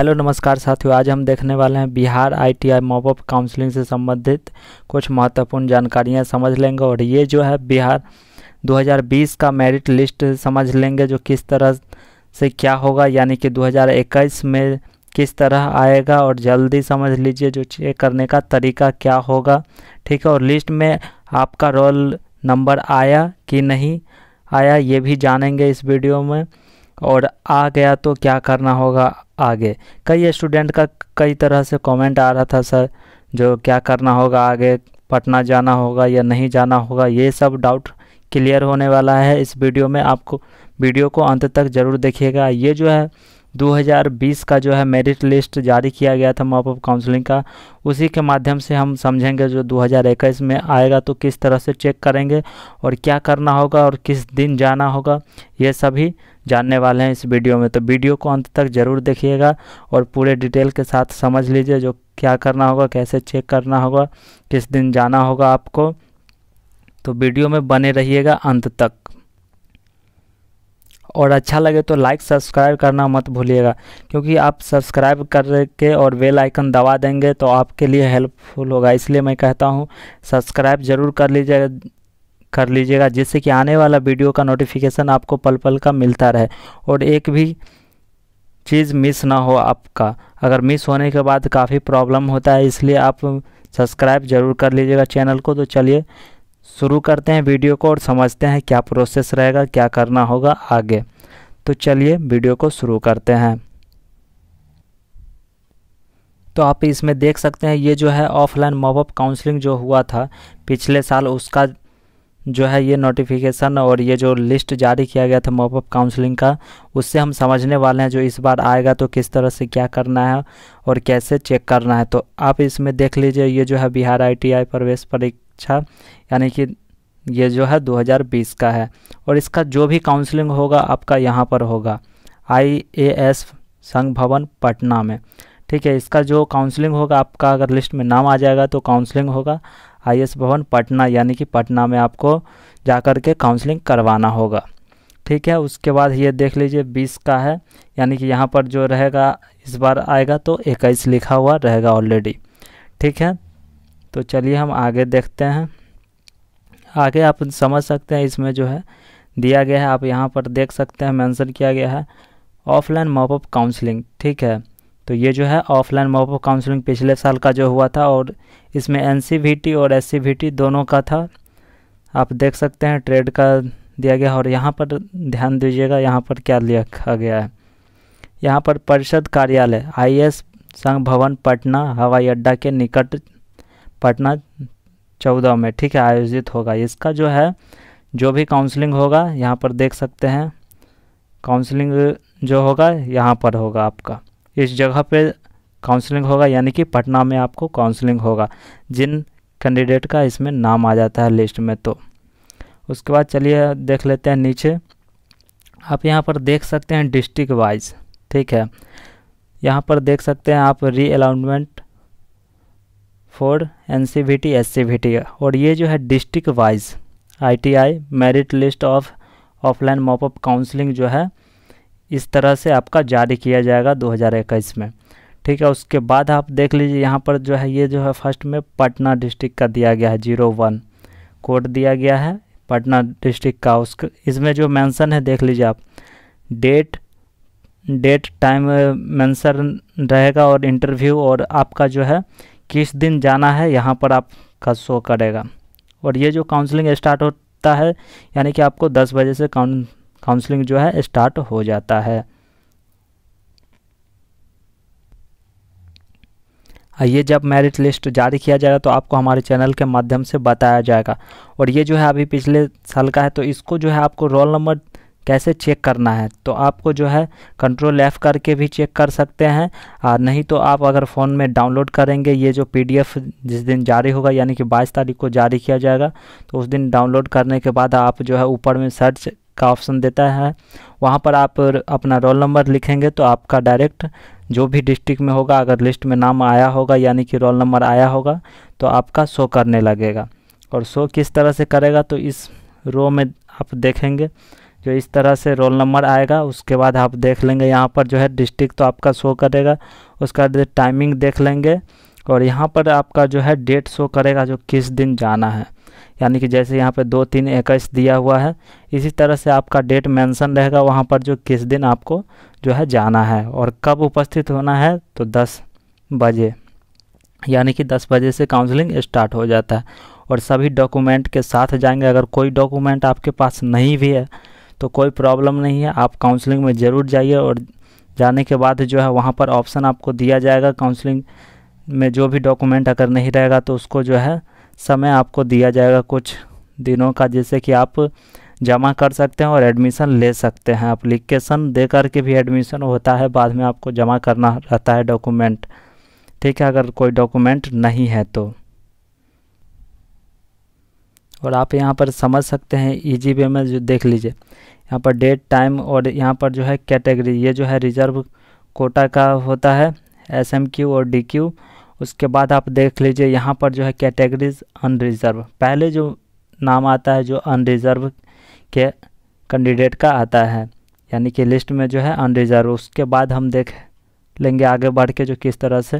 hello नमस्कार साथियों आज हम देखने वाले हैं बिहार आईटीआई आई काउंसलिंग से संबंधित कुछ महत्वपूर्ण जानकारियां समझ लेंगे और ये जो है बिहार 2020 का मेरिट लिस्ट समझ लेंगे जो किस तरह से क्या होगा यानी कि 2021 में किस तरह आएगा और जल्दी समझ लीजिए जो चेक करने का तरीका क्या होगा ठीक है और लिस्ट में आपका रोल नंबर आया कि नहीं आया ये भी जानेंगे इस वीडियो में और आ गया तो क्या करना होगा आगे कई स्टूडेंट का कई तरह से कमेंट आ रहा था सर जो क्या करना होगा आगे पटना जाना होगा या नहीं जाना होगा ये सब डाउट क्लियर होने वाला है इस वीडियो में आपको वीडियो को अंत तक ज़रूर देखिएगा ये जो है 2020 का जो है मेरिट लिस्ट जारी किया गया था ऑफ काउंसलिंग का उसी के माध्यम से हम समझेंगे जो 2021 में आएगा तो किस तरह से चेक करेंगे और क्या करना होगा और किस दिन जाना होगा ये सभी जानने वाले हैं इस वीडियो में तो वीडियो को अंत तक ज़रूर देखिएगा और पूरे डिटेल के साथ समझ लीजिए जो क्या करना होगा कैसे चेक करना होगा किस दिन जाना होगा आपको तो वीडियो में बने रहिएगा अंत तक और अच्छा लगे तो लाइक सब्सक्राइब करना मत भूलिएगा क्योंकि आप सब्सक्राइब करके और बेल आइकन दबा देंगे तो आपके लिए हेल्पफुल होगा इसलिए मैं कहता हूँ सब्सक्राइब ज़रूर कर लीजिएगा कर लीजिएगा जिससे कि आने वाला वीडियो का नोटिफिकेशन आपको पल पल का मिलता रहे और एक भी चीज़ मिस ना हो आपका अगर मिस होने के बाद काफ़ी प्रॉब्लम होता है इसलिए आप सब्सक्राइब ज़रूर कर लीजिएगा चैनल को तो चलिए शुरू करते हैं वीडियो को और समझते हैं क्या प्रोसेस रहेगा क्या करना होगा आगे तो चलिए वीडियो को शुरू करते हैं तो आप इसमें देख सकते हैं ये जो है ऑफलाइन मॉबअप काउंसलिंग जो हुआ था पिछले साल उसका जो है ये नोटिफिकेशन और ये जो लिस्ट जारी किया गया था मॉपअप काउंसलिंग का उससे हम समझने वाले हैं जो इस बार आएगा तो किस तरह से क्या करना है और कैसे चेक करना है तो आप इसमें देख लीजिए ये जो है बिहार आईटीआई प्रवेश परीक्षा यानी कि ये जो है 2020 का है और इसका जो भी काउंसलिंग होगा आपका यहाँ पर होगा आई ए एस संघ भवन पटना में ठीक है इसका जो काउंसलिंग होगा आपका अगर लिस्ट में नाम आ जाएगा तो काउंसलिंग होगा आई भवन पटना यानी कि पटना में आपको जा कर के काउंसलिंग करवाना होगा ठीक है उसके बाद ये देख लीजिए बीस का है यानी कि यहाँ पर जो रहेगा इस बार आएगा तो इक्कीस लिखा हुआ रहेगा ऑलरेडी ठीक है तो चलिए हम आगे देखते हैं आगे आप समझ सकते हैं इसमें जो है दिया गया है आप यहाँ पर देख सकते हैं मेंशन किया गया है ऑफलाइन मॉपअप काउंसलिंग ठीक है तो ये जो है ऑफलाइन ऑफ काउंसलिंग पिछले साल का जो हुआ था और इसमें एन और एस दोनों का था आप देख सकते हैं ट्रेड का दिया गया और यहाँ पर ध्यान दीजिएगा यहाँ पर क्या लिखा गया है यहाँ पर परिषद कार्यालय आई एस संघ भवन पटना हवाई अड्डा के निकट पटना चौदह में ठीक है आयोजित होगा इसका जो है जो भी काउंसलिंग होगा यहाँ पर देख सकते हैं काउंसलिंग जो होगा यहाँ पर होगा आपका इस जगह पे काउंसलिंग होगा यानी कि पटना में आपको काउंसलिंग होगा जिन कैंडिडेट का इसमें नाम आ जाता है लिस्ट में तो उसके बाद चलिए देख लेते हैं नीचे आप यहाँ पर देख सकते हैं डिस्ट्रिक्ट वाइज ठीक है यहाँ पर देख सकते हैं आप re allotment for N C V T S C V T और ये जो है district wise I T I merit list of offline mop up counselling जो है इस तरह से आपका जारी किया जाएगा 2021 में ठीक है उसके बाद आप देख लीजिए यहाँ पर जो है ये जो है फर्स्ट में पटना डिस्ट्रिक्ट का दिया गया है जीरो वन कोड दिया गया है पटना डिस्ट्रिक्ट का उसका इसमें जो मेंशन है देख लीजिए आप डेट डेट टाइम मेंशन रहेगा और इंटरव्यू और आपका जो है किस दिन जाना है यहाँ पर आपका शो करेगा और ये जो काउंसलिंग स्टार्ट होता है यानी कि आपको दस बजे से काउंस काउंसलिंग जो है स्टार्ट हो जाता है ये जब मेरिट लिस्ट जारी किया जाएगा तो आपको हमारे चैनल के माध्यम से बताया जाएगा और ये जो है अभी पिछले साल का है तो इसको जो है आपको रोल नंबर कैसे चेक करना है तो आपको जो है कंट्रोल एफ करके भी चेक कर सकते हैं और नहीं तो आप अगर फ़ोन में डाउनलोड करेंगे ये जो पीडीएफ जिस दिन जारी होगा यानी कि 22 तारीख को जारी किया जाएगा तो उस दिन डाउनलोड करने के बाद आप जो है ऊपर में सर्च का ऑप्शन देता है वहाँ पर आप अपना रोल नंबर लिखेंगे तो आपका डायरेक्ट जो भी डिस्ट्रिक्ट में होगा अगर लिस्ट में नाम आया होगा यानी कि रोल नंबर आया होगा तो आपका शो करने लगेगा और शो किस तरह से करेगा तो इस रो में आप देखेंगे जो इस तरह से रोल नंबर आएगा उसके बाद आप देख लेंगे यहाँ पर जो है डिस्ट्रिक्ट तो आपका शो करेगा उसका टाइमिंग देख लेंगे और यहाँ पर आपका जो है डेट शो करेगा जो किस दिन जाना है यानी कि जैसे यहाँ पे दो तीन इक्कीस दिया हुआ है इसी तरह से आपका डेट मेंशन रहेगा वहाँ पर जो किस दिन आपको जो है जाना है और कब उपस्थित होना है तो दस बजे यानी कि 10 बजे से काउंसलिंग स्टार्ट हो जाता है और सभी डॉक्यूमेंट के साथ जाएंगे अगर कोई डॉक्यूमेंट आपके पास नहीं भी है तो कोई प्रॉब्लम नहीं है आप काउंसलिंग में ज़रूर जाइए और जाने के बाद जो है वहाँ पर ऑप्शन आपको दिया जाएगा काउंसलिंग में जो भी डॉक्यूमेंट अगर नहीं रहेगा तो उसको जो है समय आपको दिया जाएगा कुछ दिनों का जैसे कि आप जमा कर सकते हैं और एडमिशन ले सकते हैं अप्लीकेशन दे करके भी एडमिशन होता है बाद में आपको जमा करना रहता है डॉक्यूमेंट ठीक है अगर कोई डॉक्यूमेंट नहीं है तो और आप यहाँ पर समझ सकते हैं ईजी वे में जो देख लीजिए यहाँ पर डेट टाइम और यहाँ पर जो है कैटेगरी ये जो है रिजर्व कोटा का होता है एस एम क्यू और डी क्यू उसके बाद आप देख लीजिए यहाँ पर जो है कैटेगरीज अनरिजर्व पहले जो नाम आता है जो अनरिजर्व के कैंडिडेट का आता है यानी कि लिस्ट में जो है अनरिजर्व उसके बाद हम देख लेंगे आगे बढ़ के जो किस तरह से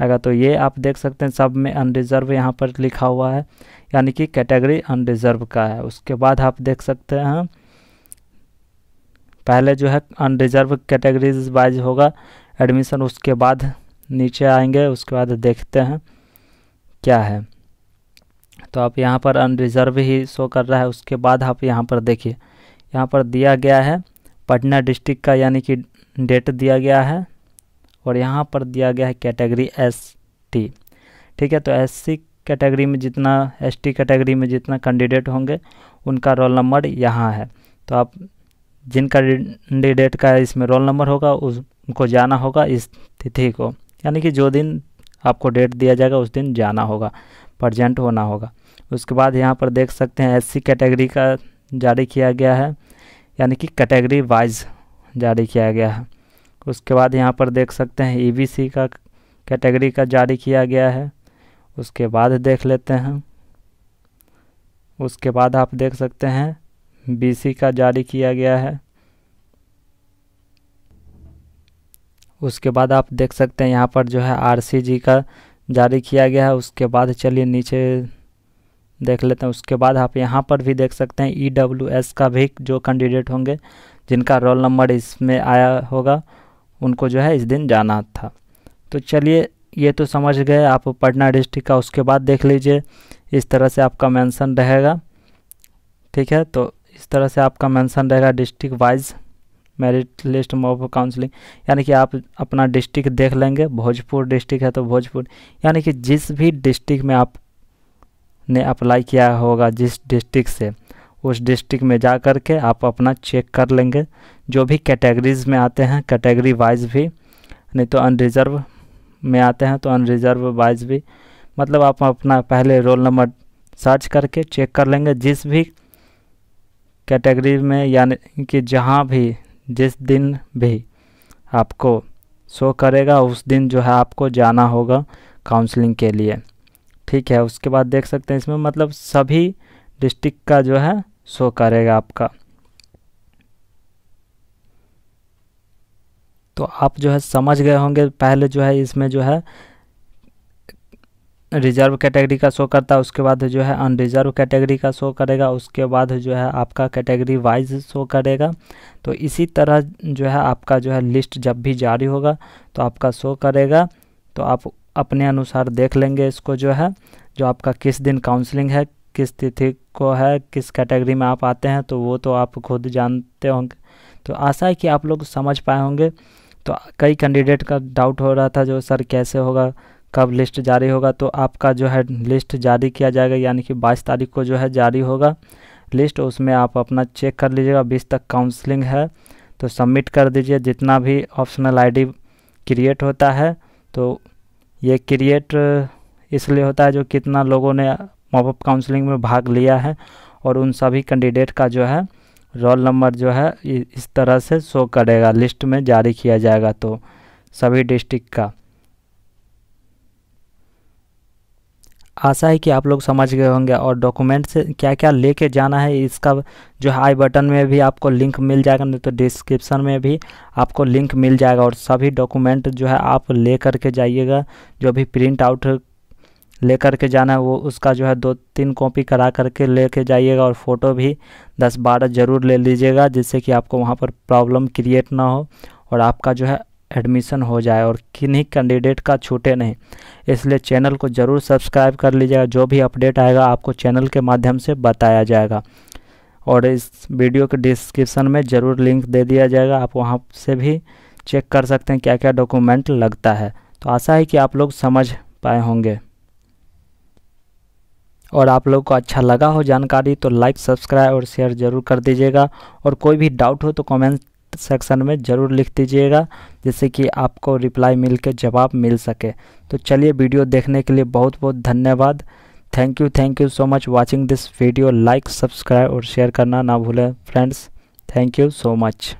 आएगा तो ये आप देख सकते हैं सब में अनरिजर्व यहाँ पर लिखा हुआ है यानी कि कैटेगरी अनरिजर्व का है उसके बाद आप देख सकते हैं पहले जो है अनरिजर्व कैटेगरीज वाइज होगा एडमिशन उसके बाद नीचे आएंगे उसके बाद देखते हैं क्या है तो आप यहाँ पर अनरिजर्व ही शो कर रहा है उसके बाद आप यहाँ पर देखिए यहाँ पर दिया गया है पटना डिस्ट्रिक्ट का यानी कि डेट दिया गया है और यहाँ पर दिया गया है कैटेगरी एस टी ठीक है तो एस सी कैटेगरी में जितना एस टी कैटेगरी में जितना कैंडिडेट होंगे उनका रोल नंबर यहाँ है तो आप जिन कैंडिडेट का इसमें रोल नंबर होगा उनको जाना होगा इस तिथि को यानी कि जो दिन आपको डेट दिया जाएगा उस दिन जाना होगा प्रजेंट होना होगा उसके बाद यहाँ पर देख सकते हैं एससी कैटेगरी का जारी किया गया है यानी कि कैटेगरी वाइज जारी किया गया है उसके बाद यहाँ पर देख सकते हैं ईबीसी e का कैटेगरी का जारी किया गया है उसके बाद देख लेते हैं उसके बाद आप देख सकते हैं बीसी का जारी किया गया है उसके बाद आप देख सकते हैं यहाँ पर जो है आर का जारी किया गया है उसके बाद चलिए नीचे देख लेते हैं उसके बाद आप यहाँ पर भी देख सकते हैं ई e का भी जो कैंडिडेट होंगे जिनका रोल नंबर इसमें आया होगा उनको जो है इस दिन जाना था तो चलिए ये तो समझ गए आप पटना डिस्ट्रिक्ट का उसके बाद देख लीजिए इस तरह से आपका मेंशन रहेगा ठीक है तो इस तरह से आपका मेंशन रहेगा district wise merit list of counselling यानी कि आप अपना डिस्ट्रिक्ट देख लेंगे भोजपुर डिस्ट्रिक्ट है तो भोजपुर यानी कि जिस भी डिस्ट्रिक्ट में आप ने अप्लाई किया होगा जिस डिस्ट्रिक्ट से उस डिस्ट्रिक्ट में जा कर के आप अपना चेक कर लेंगे जो भी कैटेगरीज में आते हैं कैटेगरी वाइज भी नहीं तो अनरिजर्व में आते हैं तो अनरिजर्व वाइज भी मतलब आप अपना पहले रोल नंबर सर्च करके चेक कर लेंगे जिस भी कैटेगरी में यानी कि जहाँ भी जिस दिन भी आपको शो करेगा उस दिन जो है आपको जाना होगा काउंसलिंग के लिए ठीक है उसके बाद देख सकते हैं इसमें मतलब सभी डिस्ट्रिक्ट का जो है शो करेगा आपका तो आप जो है समझ गए होंगे पहले जो है इसमें जो है रिजर्व कैटेगरी का शो करता है उसके बाद जो है अनरिजर्व कैटेगरी का शो करेगा उसके बाद जो है आपका कैटेगरी वाइज शो करेगा तो इसी तरह जो है आपका जो है लिस्ट जब भी जारी होगा तो आपका शो करेगा तो आप अपने अनुसार देख लेंगे इसको जो है जो आपका किस दिन काउंसलिंग है किस तिथि को है किस कैटेगरी में आप आते हैं तो वो तो आप खुद जानते होंगे तो आशा है कि आप लोग समझ पाए होंगे तो कई कैंडिडेट का डाउट हो रहा था जो सर कैसे होगा कब लिस्ट जारी होगा तो आपका जो है लिस्ट जारी किया जाएगा यानी कि बाईस तारीख को जो है जारी होगा लिस्ट उसमें आप अपना चेक कर लीजिएगा बीस तक काउंसलिंग है तो सबमिट कर दीजिए जितना भी ऑप्शनल आईडी क्रिएट होता है तो ये क्रिएट इसलिए होता है जो कितना लोगों ने मॉपअप काउंसलिंग में भाग लिया है और उन सभी कैंडिडेट का जो है रोल नंबर जो है इस तरह से शो करेगा लिस्ट में जारी किया जाएगा तो सभी डिस्ट्रिक्ट का आशा है कि आप लोग समझ गए होंगे और डॉक्यूमेंट से क्या क्या लेके जाना है इसका जो है आई बटन में भी आपको लिंक मिल जाएगा नहीं तो डिस्क्रिप्शन में भी आपको लिंक मिल जाएगा और सभी डॉक्यूमेंट जो है आप ले कर के जाइएगा जो भी प्रिंट आउट ले कर के जाना है वो उसका जो है दो तीन कॉपी करा करके ले कर जाइएगा और फ़ोटो भी दस बारह ज़रूर ले लीजिएगा जिससे कि आपको वहाँ पर प्रॉब्लम क्रिएट ना हो और आपका जो है एडमिशन हो जाए और किन्हीं कैंडिडेट का छूटे नहीं इसलिए चैनल को ज़रूर सब्सक्राइब कर लीजिएगा जो भी अपडेट आएगा आपको चैनल के माध्यम से बताया जाएगा और इस वीडियो के डिस्क्रिप्शन में ज़रूर लिंक दे दिया जाएगा आप वहाँ से भी चेक कर सकते हैं क्या क्या डॉक्यूमेंट लगता है तो आशा है कि आप लोग समझ पाए होंगे और आप लोग को अच्छा लगा हो जानकारी तो लाइक सब्सक्राइब और शेयर ज़रूर कर दीजिएगा और कोई भी डाउट हो तो कमेंट सेक्शन में ज़रूर लिख दीजिएगा जिससे कि आपको रिप्लाई मिल के जवाब मिल सके तो चलिए वीडियो देखने के लिए बहुत बहुत धन्यवाद thank you thank you so much watching this video like subscribe और शेयर करना ना भूलें friends thank you so much